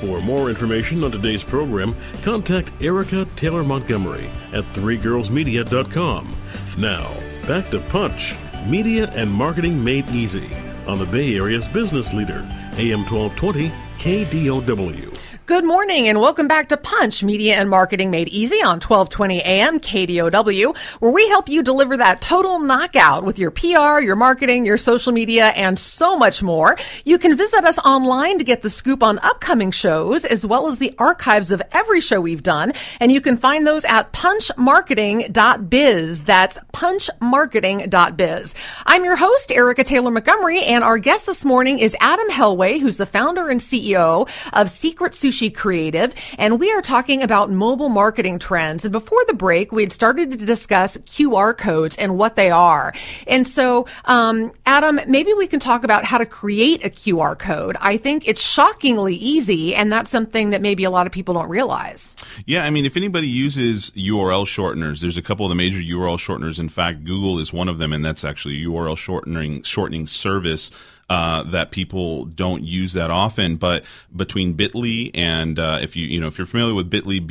For more information on today's program, contact Erica Taylor Montgomery at threegirlsmedia.com. Now, back to Punch, Media and Marketing Made Easy on the Bay Area's business leader, AM 1220 KDOW. Good morning and welcome back to Punch Media and Marketing Made Easy on 1220 AM KDOW, where we help you deliver that total knockout with your PR, your marketing, your social media, and so much more. You can visit us online to get the scoop on upcoming shows as well as the archives of every show we've done. And you can find those at punchmarketing.biz. That's punchmarketing.biz. I'm your host, Erica Taylor Montgomery, and our guest this morning is Adam Helway, who's the founder and CEO of Secret Sushi Sushi Creative, and we are talking about mobile marketing trends. And before the break, we had started to discuss QR codes and what they are. And so, um, Adam, maybe we can talk about how to create a QR code. I think it's shockingly easy, and that's something that maybe a lot of people don't realize. Yeah, I mean, if anybody uses URL shorteners, there's a couple of the major URL shorteners. In fact, Google is one of them, and that's actually URL shortening shortening service uh, that people don't use that often. But between Bitly and uh, if you you know if you're familiar with Bitly,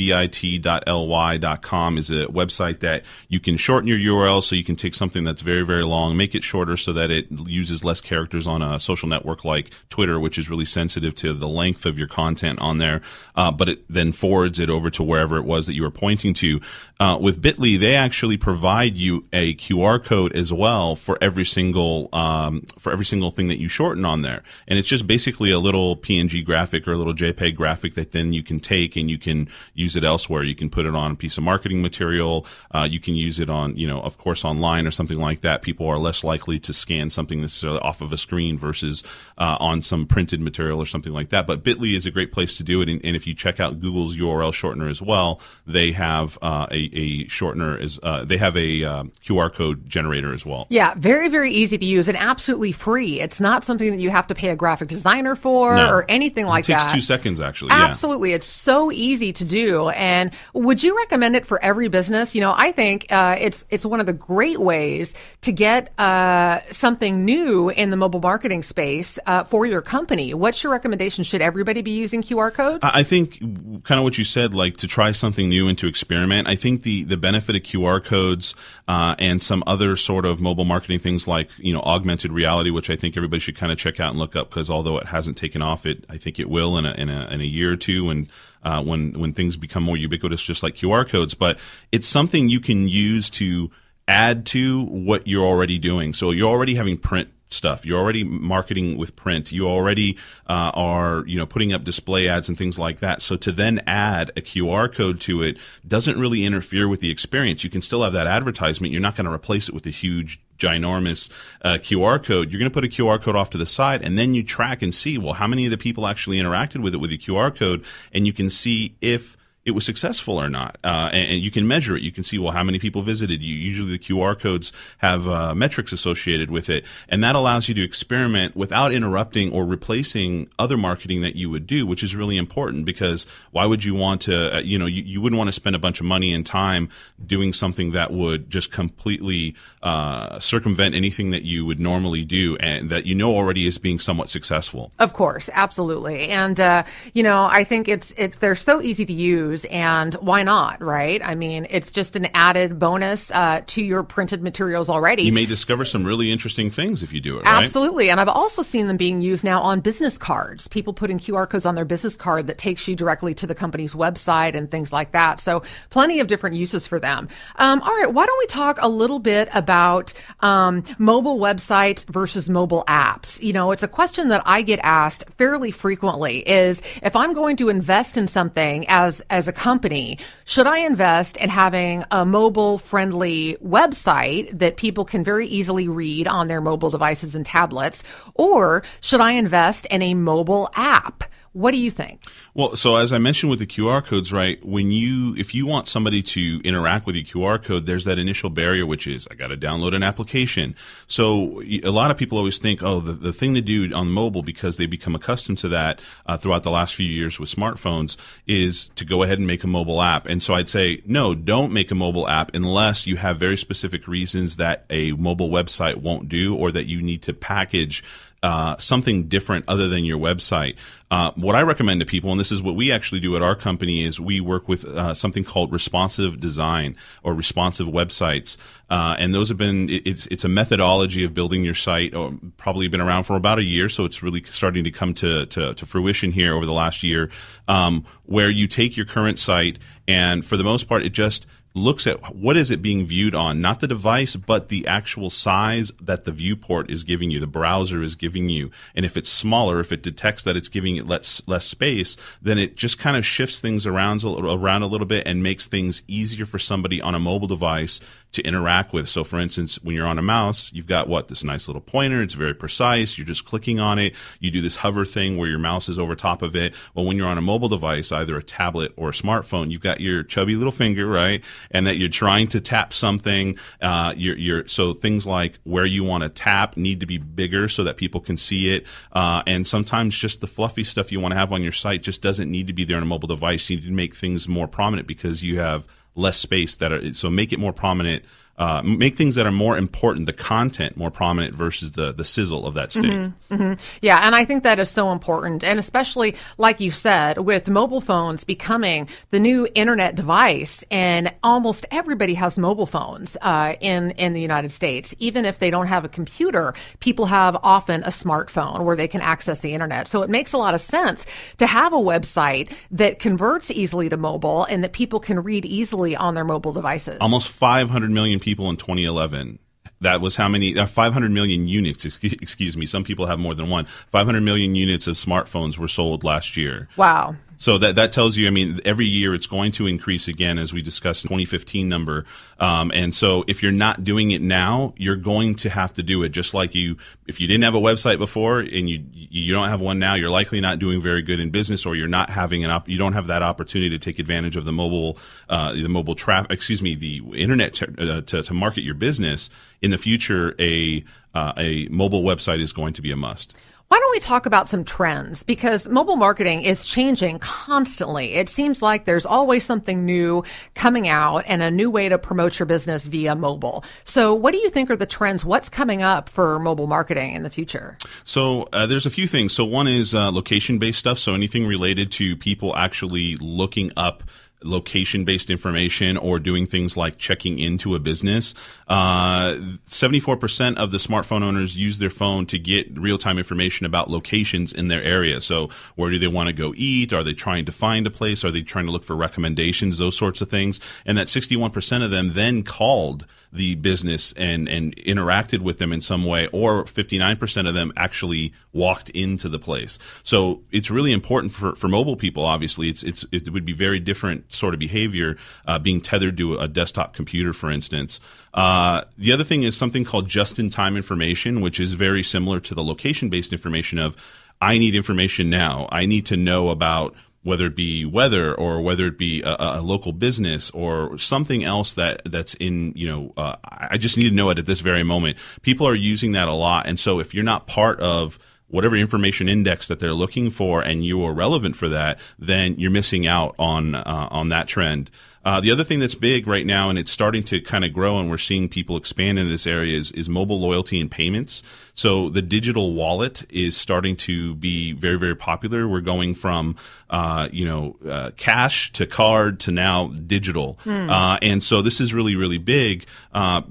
bit.ly.com is a website that you can shorten your URL so you can take something that's very very long, make it shorter so that it uses less characters on a social network like Twitter, which is really sensitive to the length of your content on there. Uh, but it then forwards it over to wherever it was that you were pointing to. Uh, with Bitly, they actually provide you a QR code as well for every single um, for every single thing that you you shorten on there. And it's just basically a little PNG graphic or a little JPEG graphic that then you can take and you can use it elsewhere. You can put it on a piece of marketing material. Uh, you can use it on, you know, of course, online or something like that. People are less likely to scan something that's off of a screen versus uh, on some printed material or something like that. But Bitly is a great place to do it. And, and if you check out Google's URL shortener as well, they have uh, a, a, shortener is uh, they have a uh, QR code generator as well. Yeah, very very easy to use and absolutely free. It's not not something that you have to pay a graphic designer for no. or anything like it takes that. Takes two seconds actually. Absolutely, yeah. it's so easy to do. And would you recommend it for every business? You know, I think uh, it's it's one of the great ways to get uh, something new in the mobile marketing space uh, for your company. What's your recommendation? Should everybody be using QR codes? I think kind of what you said, like to try something new and to experiment. I think the the benefit of QR codes uh, and some other sort of mobile marketing things like you know augmented reality, which I think everybody should kind of check out and look up because although it hasn't taken off, it I think it will in a in a, in a year or two and. Uh, when when things become more ubiquitous, just like QR codes, but it's something you can use to add to what you're already doing. So you're already having print stuff. You're already marketing with print. You already uh, are, you know, putting up display ads and things like that. So to then add a QR code to it doesn't really interfere with the experience. You can still have that advertisement. You're not going to replace it with a huge ginormous uh, QR code. You're going to put a QR code off to the side, and then you track and see well how many of the people actually interacted with it with the QR code, and you can see if it was successful or not. Uh, and, and, you can measure it. You can see, well, how many people visited you. Usually the QR codes have uh, metrics associated with it. And that allows you to experiment without interrupting or replacing other marketing that you would do, which is really important because why would you want to, uh, you know, you, you wouldn't want to spend a bunch of money and time doing something that would just completely uh, circumvent anything that you would normally do and that you know already is being somewhat successful. Of course, absolutely. And, uh, you know, I think it's, it's, they're so easy to use issues, and why not, right? I mean, it's just an added bonus uh, to your printed materials already. You may discover some really interesting things if you do it, right? Absolutely. And I've also seen them being used now on business cards, people putting QR codes on their business card that takes you directly to the company's website and things like that. So, plenty of different uses for them. Um, all right, why don't we talk a little bit about um, mobile websites versus mobile apps? You know, it's a question that I get asked fairly frequently is if I'm going to invest in something as, as as a company, should I invest in having a mobile friendly website that people can very easily read on their mobile devices and tablets? Or should I invest in a mobile app? What do you think? Well, so as I mentioned with the QR codes, right? When you, if you want somebody to interact with your QR code, there's that initial barrier, which is I got to download an application. So a lot of people always think, oh, the, the thing to do on mobile because they become accustomed to that uh, throughout the last few years with smartphones is to go ahead and make a mobile app. And so I'd say, no, don't make a mobile app unless you have very specific reasons that a mobile website won't do or that you need to package uh, something different other than your website. Uh, what I recommend to people, and this is what we actually do at our company, is we work with uh, something called responsive design or responsive websites, uh, and those have been it's it's a methodology of building your site, or um, probably been around for about a year, so it's really starting to come to to, to fruition here over the last year, um, where you take your current site and for the most part, it just looks at what is it being viewed on not the device but the actual size that the viewport is giving you the browser is giving you and if it's smaller if it detects that it's giving it less less space, then it just kind of shifts things around a, around a little bit and makes things easier for somebody on a mobile device to interact with. So, for instance, when you're on a mouse, you've got what this nice little pointer. It's very precise. You're just clicking on it. You do this hover thing where your mouse is over top of it. Well, when you're on a mobile device, either a tablet or a smartphone, you've got your chubby little finger, right, and that you're trying to tap something. Uh, you're, you're, so things like where you want to tap need to be bigger so that people can see it. Uh, and sometimes just the fluffy stuff you want to have on your site just doesn't need to be there on a mobile device. You need to make things more prominent because you have less space that are so make it more prominent uh, make things that are more important, the content more prominent versus the the sizzle of that steak. Mm-hmm, mm-hmm. Yeah, and I think that is so important, and especially like you said, with mobile phones becoming the new internet device, and almost everybody has mobile phones uh, in in the United States. Even if they don't have a computer, people have often a smartphone where they can access the internet. So it makes a lot of sense to have a website that converts easily to mobile and that people can read easily on their mobile devices. Almost 500 million. people people in 2011. That was how many, uh, 500 million units, excuse me. Some people have more than one. 500 million units of smartphones were sold last year. Wow. So that that tells you, I mean, every year it's going to increase again, as we discussed in 2015 number. Um, and so if you're not doing it now, you're going to have to do it. Just like you, if you didn't have a website before and you you don't have one now, you're likely not doing very good in business, or you're not having an op- you don't have that opportunity to take advantage of the mobile uh, the mobile traffic, excuse me, the internet to, uh, to, to market your business in the future. A uh, a mobile website is going to be a must. Why don't we talk about some trends? Because mobile marketing is changing constantly. It seems like there's always something new coming out and a new way to promote your business via mobile. So, what do you think are the trends? What's coming up for mobile marketing in the future? So, uh, there's a few things. So, one is uh, location based stuff. So, anything related to people actually looking up location based information or doing things like checking into a business. Uh, 74% of the smartphone owners use their phone to get real time information about locations in their area. So, where do they want to go eat? Are they trying to find a place? Are they trying to look for recommendations? Those sorts of things. And that 61% of them then called the business and, and interacted with them in some way, or 59% of them actually walked into the place. So, it's really important for, for mobile people, obviously. It's, it's, it would be very different sort of behavior uh, being tethered to a desktop computer, for instance. Uh, the other thing is something called just in time information, which is very similar to the location based information of I need information now. I need to know about whether it be weather or whether it be a, a, local business or something else that that's in you know uh, I just need to know it at this very moment. People are using that a lot, and so if you're not part of whatever information index that they're looking for and you are relevant for that, then you're missing out on uh, on that trend. Uh, the other thing that's big right now, and it's starting to kind of grow, and we're seeing people expand into this area is, is mobile loyalty and payments. So the digital wallet is starting to be very, very popular. We're going from, uh, you know, uh, cash to card to now digital. Mm. and so this is really, really big. Uh,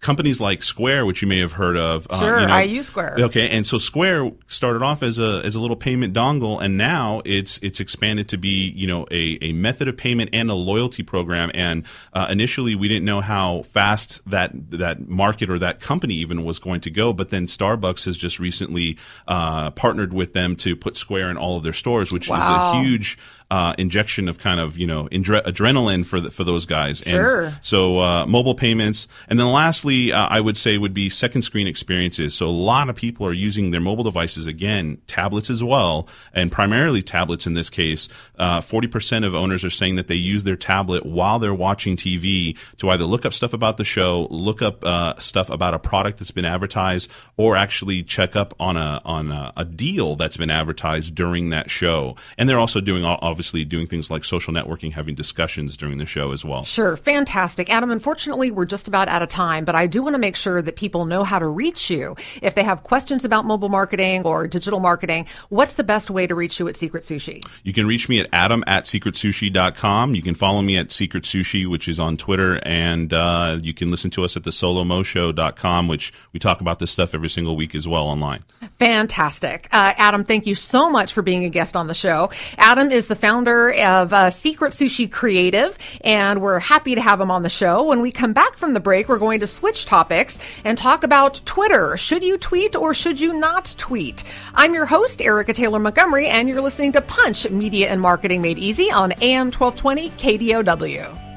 companies like Square, which you may have heard of. Uh, sure, you know, I use Square. Okay. And so Square started off as a, as a little payment dongle, and now it's, it's expanded to be, you know, a, a method of payment and a loyalty loyalty program. And uh, initially, we didn't know how fast that that market or that company even was going to go. But then Starbucks has just recently uh, partnered with them to put Square in all of their stores, which wow. is a huge uh, injection of kind of you know indre- adrenaline for the, for those guys. Sure. And so uh, mobile payments, and then lastly, uh, I would say would be second screen experiences. So a lot of people are using their mobile devices again, tablets as well, and primarily tablets in this case. Uh, forty percent of owners are saying that they use their tablet while they're watching TV to either look up stuff about the show, look up uh, stuff about a product that's been advertised, or actually check up on a on a, a deal that's been advertised during that show. And they're also doing all, obviously doing things like social networking, having discussions during the show as well. Sure, fantastic. Adam, unfortunately, we're just about out of time, but I do want to make sure that people know how to reach you. If they have questions about mobile marketing or digital marketing, what's the best way to reach you at Secret Sushi? You can reach me at adam at secretsushi.com. You can follow me at Secret Sushi, which is on Twitter, and uh, you can listen to us at the solomoshow.com, which we talk about this stuff every single week as well online. Fantastic. Uh, Adam, thank you so much for being a guest on the show. Adam is the founder of uh, Secret Sushi Creative, and we're happy to have him on the show. When we come back from the break, we're going to switch topics and talk about Twitter. Should you tweet or should you not tweet? I'm your host, Erica Taylor Montgomery, and you're listening to Punch Media and Marketing Made Easy on AM 1220 KDOW.